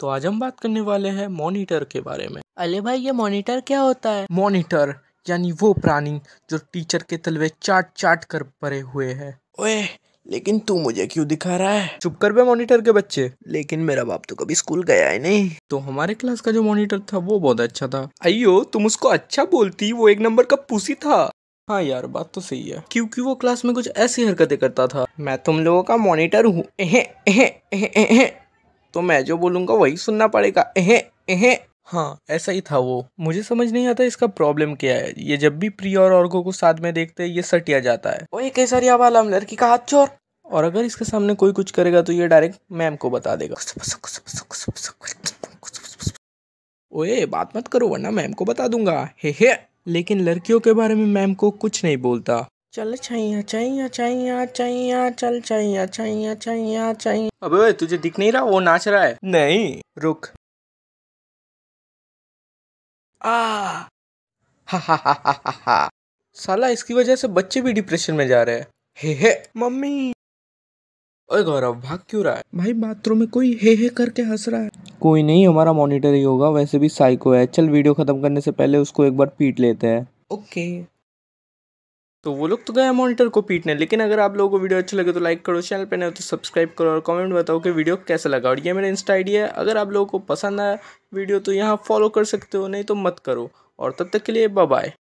तो आज हम बात करने वाले हैं मॉनिटर के बारे में अले भाई ये मॉनिटर क्या होता है मॉनिटर यानी वो प्राणी जो टीचर के तलवे चाट चाट कर परे हुए है ओए लेकिन तू मुझे क्यों दिखा रहा है चुप कर बे मॉनिटर के बच्चे लेकिन मेरा बाप तो कभी स्कूल गया ही नहीं तो हमारे क्लास का जो मॉनिटर था वो बहुत अच्छा था अयो तुम उसको अच्छा बोलती वो एक नंबर का पूसी था हाँ यार बात तो सही है क्योंकि वो क्लास में कुछ ऐसी हरकतें करता था मैं तुम लोगों का मॉनिटर हूँ तो मैं जो बोलूंगा वही सुनना पड़ेगा एहे एहे हाँ ऐसा ही था वो मुझे समझ नहीं आता इसका प्रॉब्लम क्या है ये जब भी प्रिया और ऑर्गो को साथ में देखते हैं ये सटिया जाता है ओए केसरिया वाला लड़की का हाथ चोर और अगर इसके सामने कोई कुछ करेगा तो ये डायरेक्ट मैम को बता देगा ओए बात मत करो वरना मैम को बता दूंगा हे हे लेकिन लड़कियों के बारे में मैम को कुछ नहीं बोलता चल छाइया छाइया छाइया छाइया चल छाइया छाइया छाइया छाइया अबे तुझे दिख नहीं रहा वो नाच रहा है नहीं रुक आ हा हा हा हा साला इसकी वजह से बच्चे भी डिप्रेशन में जा रहे हैं हे हे मम्मी ओए गौरव भाग क्यों रहा है भाई बाथरूम में कोई हे हे करके हंस रहा है कोई नहीं हमारा मॉनिटर ही होगा वैसे भी साइको है चल वीडियो खत्म करने से पहले उसको एक बार पीट लेते हैं ओके तो वो लोग तो गए मॉनिटर को पीटने लेकिन अगर आप लोगों को वीडियो अच्छा लगे तो लाइक करो चैनल पर नहीं तो सब्सक्राइब करो और कमेंट बताओ कि वीडियो कैसा लगा और ये मेरा इंस्टा आइडिया है अगर आप लोगों को पसंद आया वीडियो तो यहाँ फॉलो कर सकते हो नहीं तो मत करो और तब तक के लिए बाय